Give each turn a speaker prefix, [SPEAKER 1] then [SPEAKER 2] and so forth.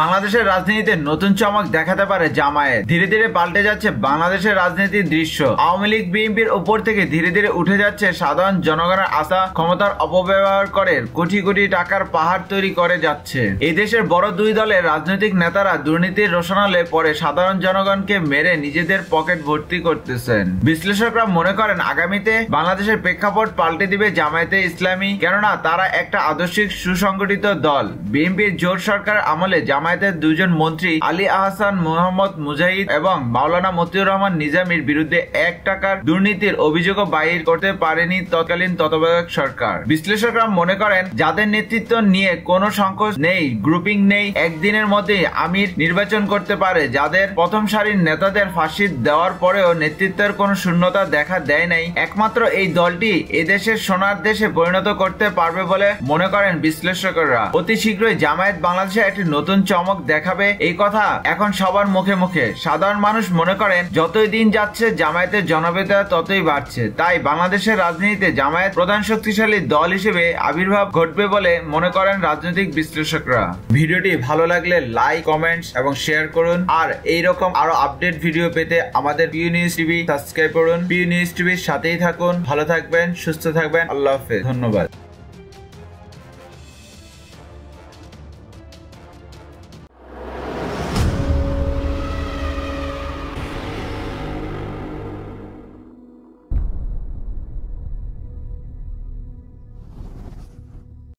[SPEAKER 1] বাংলাদেশের রাজনীতিতে নতুন চমক দেখাতে পারে জামায়াত ধীরে ধীরে পাল্টে যাচ্ছে বাংলাদেশের রাজনীতির দৃশ্য আওয়ামী লীগ বিএনপির উপর থেকে ধীরে ধীরে উঠে যাচ্ছে সাধারণ জনগণের আশা ক্ষমতার অপব্যবহার করে কোটি কোটি টাকার পাহাড় তৈরি করে যাচ্ছে এই দেশের বড় দুই দলের রাজনৈতিক নেতারা দুর্নীতির রোশনালে পরে সাধারণ জনগণকে মেরে নিজেদের পকেট ভর্তি করতেছেন বিশ্লেষকরা মনে করেন আগামীতে বাংলাদেশের প্রেক্ষাপট পাল্টে দিবে জামায়াতে ইসলামী কেননা তারা একটা আদর্শিক সুসংগঠিত দল বিএনপির জোর সরকার আমলে জামা জামায়াতের দুজন মন্ত্রী আলী আহসান মোহাম্মদ মুজাহিদ এবং মাওলানা মতিউর রহমান নিজামীর বিরুদ্ধে এক টাকার দুর্নীতির অভিযোগ বাহির করতে পারেনি তৎকালীন তত্ত্বাবধায়ক সরকার বিশ্লেষকরা মনে করেন যাদের নেতৃত্ব নিয়ে কোনো সংকোচ নেই গ্রুপিং নেই একদিনের মধ্যে আমির নির্বাচন করতে পারে যাদের প্রথম সারির নেতাদের ফাঁসি দেওয়ার পরেও নেতৃত্বের কোনো শূন্যতা দেখা দেয় নাই একমাত্র এই দলটি এদেশের সোনার দেশে পরিণত করতে পারবে বলে মনে করেন বিশ্লেষকরা অতি শীঘ্রই জামায়াত বাংলাদেশে একটি নতুন চমক দেখাবে এই কথা এখন সবার মুখে মুখে সাধারণ মানুষ মনে করেন যতই দিন যাচ্ছে জামায়াতের জনপ্রিয়তা ততই বাড়ছে তাই বাংলাদেশের রাজনীতিতে জামায়াত প্রধান শক্তিশালী দল হিসেবে আবির্ভাব ঘটবে বলে মনে করেন রাজনৈতিক বিশ্লেষকরা ভিডিওটি ভালো লাগলে লাইক কমেন্টস এবং শেয়ার করুন আর এই রকম আরো আপডেট ভিডিও পেতে আমাদের পিউ নিউজ টিভি সাবস্ক্রাইব করুন পিউ নিউজ টিভির সাথেই থাকুন ভালো থাকবেন সুস্থ থাকবেন আল্লাহ হাফেজ ধন্যবাদ